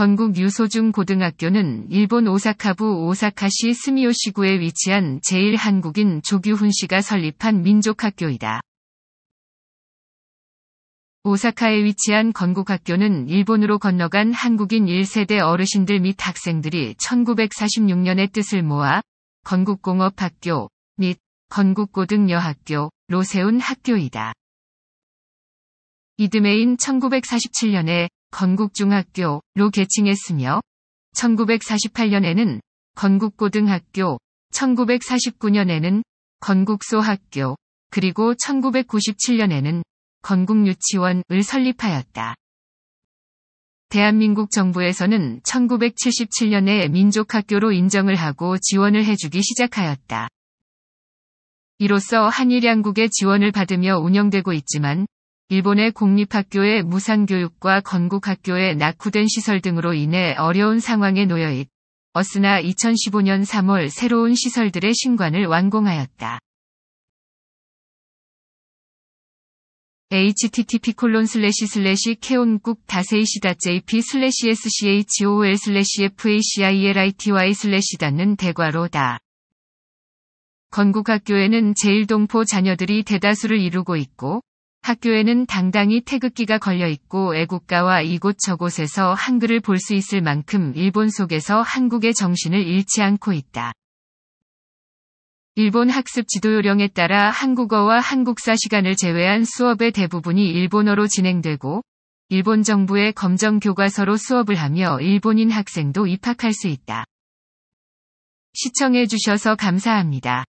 건국 유소중 고등학교는 일본 오사카부 오사카시 스미오시구에 위치한 제1한국인 조규훈 씨가 설립한 민족학교이다. 오사카에 위치한 건국학교는 일본으로 건너간 한국인 1세대 어르신들 및 학생들이 1946년에 뜻을 모아 건국공업학교 및 건국고등여학교로 세운 학교이다. 이듬해인 1947년에 건국중학교로 개칭했으며 1948년에는 건국고등학교, 1949년에는 건국소학교, 그리고 1997년에는 건국유치원을 설립하였다. 대한민국 정부에서는 1977년에 민족학교로 인정을 하고 지원을 해주기 시작하였다. 이로써 한일 양국의 지원을 받으며 운영되고 있지만 일본의 공립학교의 무상교육과 건국학교의 낙후된 시설 등으로 인해 어려운 상황에 놓여 있어스나 2015년 3월 새로운 시설들의 신관을 완공하였다. http 콜론 슬래시 슬래시 케온국 다세이시다 jp 슬래시 schol 슬래 f a c i l i t y 슬래시 닿는 대괄호다. 건국학교에는 제일동포 자녀들이 대다수를 이루고 있고 학교에는 당당히 태극기가 걸려 있고 애국가와 이곳저곳에서 한글을 볼 수 있을 만큼 일본 속에서 한국의 정신을 잃지 않고 있다. 일본 학습 지도 요령에 따라 한국어와 한국사 시간을 제외한 수업의 대부분이 일본어로 진행되고 일본 정부의 검정 교과서로 수업을 하며 일본인 학생도 입학할 수 있다. 시청해 주셔서 감사합니다.